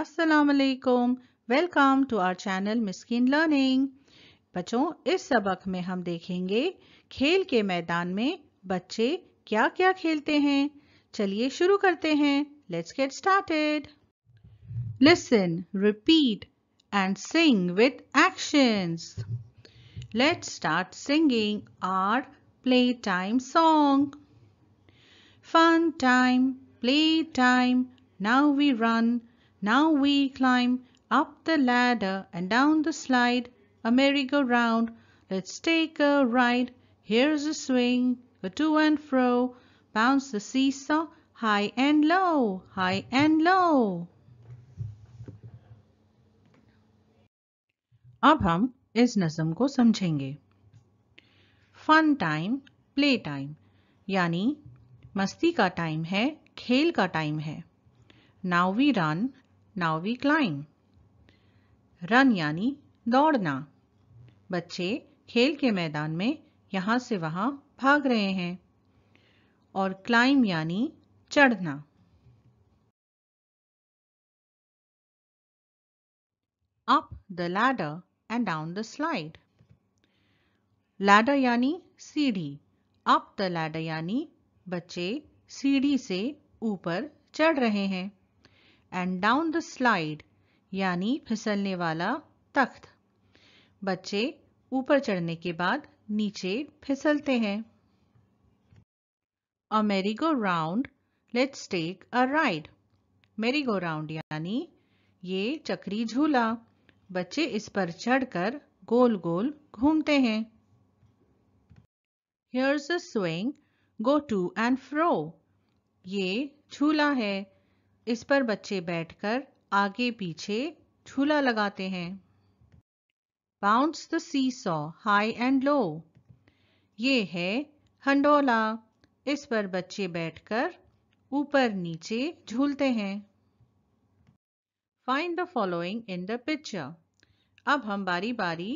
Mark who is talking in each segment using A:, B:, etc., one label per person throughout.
A: असलकुम welcome to our channel मिसकिन learning बच्चों इस सबक में हम देखेंगे खेल के मैदान में बच्चे क्या क्या खेलते हैं चलिए शुरू करते हैं let's get started listen repeat and sing with actions let's start singing our play time song fun time play time now we run Now we climb up the ladder and down the slide, a merry-go-round. Let's take a ride. Here's a swing, a to and fro, bounce the seesaw, high and low, high and low. अब हम इस नज़म को समझेंगे fun time play time यानी मस्ती का time है खेल का टाइम है now we run now we climb run यानी दौड़ना बच्चे खेल के मैदान में यहां से वहां भाग रहे हैं और क्लाइम यानी चढ़ना up the ladder and down the slide ladder यानी सीढ़ी अप द लैडर यानी बच्चे सीढ़ी से ऊपर चढ़ रहे हैं एंड डाउन द स्लाइड यानी फिसलने वाला तख्त बच्चे ऊपर चढ़ने के बाद नीचे फिसलते हैं a go round let's take a ride merry go round यानी ये चक्री झूला बच्चे इस पर चढ़कर गोल गोल घूमते हैं here's a swing go to and fro ये झूला है इस पर बच्चे बैठकर आगे पीछे झूला लगाते हैं bounce the seesaw high and low ये है हंडोला इस पर बच्चे बैठकर ऊपर नीचे झूलते हैं find the following in the picture अब हम बारी बारी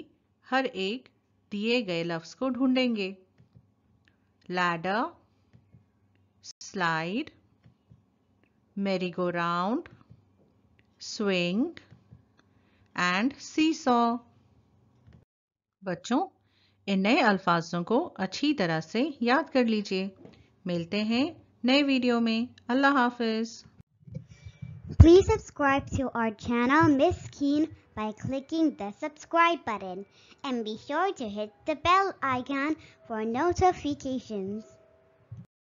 A: हर एक दिए गए लफ्ज को ढूंढेंगे ladder slide merry go round swing and seesaw बच्चों इन नए अल्फाजों को अच्छी तरह से याद कर लीजिए मिलते हैं नए वीडियो में अल्लाह हाफिज please subscribe to our channel Miss Keen by clicking the subscribe button and be sure to hit the bell icon for notifications